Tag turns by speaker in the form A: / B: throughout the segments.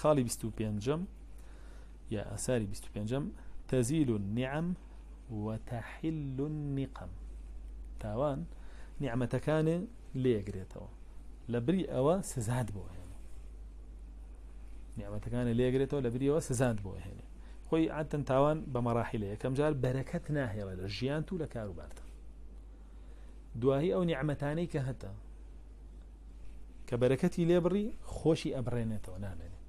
A: خاڵی 25م یا ئەساری 25م تەزیل و نیعم وتەحل نیقم تاوان نیعممەتەکانێ لێگرێتەوە لە بری ئەوە سزاد بۆ هێنێ نیعممەتەکانە لێگرێتەوە لە بریەوە سزاد بۆ هێنێ خۆی عادەن تاوان بە مەراحیل یەکەم جار بەرەکەت ناهێڵە لە ژیان تو لە کاروبارتە دواهی ئەو نیعممەتانەی کە هەتا کە بەرەکەتی لێبڕی خۆشی ئەبڕێنێتەوە نامێنێ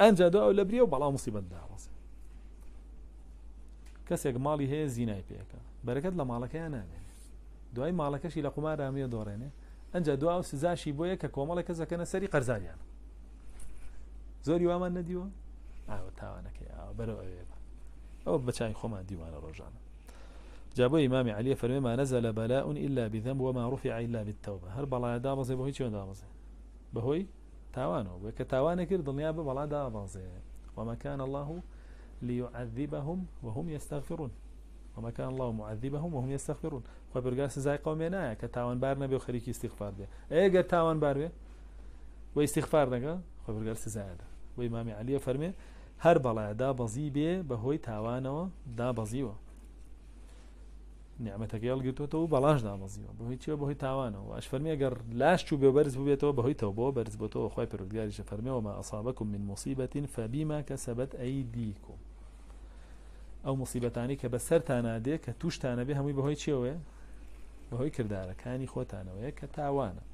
A: ئەجا ئەو لە بریە و بەڵام مصیبەت داڕاست کەسێک ماڵی لا زینای پێەکە بەرەکەت لە ماڵەکەیان نامێن آه، دوای ماڵەکەشی لە قومارامە دۆڕێنێ ئەجا دو و سزاشی بۆیە کە کۆمەڵە کەسەکەنە سەری قەرزاریان زۆری وامان نەدیوە ئاوە تاوانەکەی آه، بەرەوە او ئەو خوما خۆمان انا ڕۆژانە جابۆ امام علي فرمي ما نزل بلاء الا بذنب وما رفع الا بالتوبه هل بەڵایە دامەزێ بەهۆی چۆن دامەزێ بەهۆی تاوانو بك تاواني كير دنيا ببلا دا بازي وما كان الله ليعذبهم وهم يستغفرون وما كان الله معذبهم وهم يستغفرون خبرغاس قومي قومنا كتاوان بارنا بي خريك استغفار دي اي تاوان بار بي واستغفار دغا خبرغاس دا وامام علي فرمي هر بلا دا بزي بي بهوي تاوانو دا بزيوه نیعممەەکەیڵ گرتوەوە بەڵاش دامەزیەوە بۆ هیچ بۆهی تاوانەوە ئەش فەرمی ئەگەر لاش و بێ بەرز بێتەوە بەهیتەوە بۆ بەرز بۆتەوە خی پرودگاری شە فەرمیەوەمە ئەسابەکم من مصیبەتین فەبیما کە سەبەت ئەی دیکم ئەو مصیبەتانی کە بە سەرتانادێ کە تووشتانە بێ هەمووی بەهۆی چێوێ بەهۆی کردارەکانی خۆتانەوەیە کە تاوانە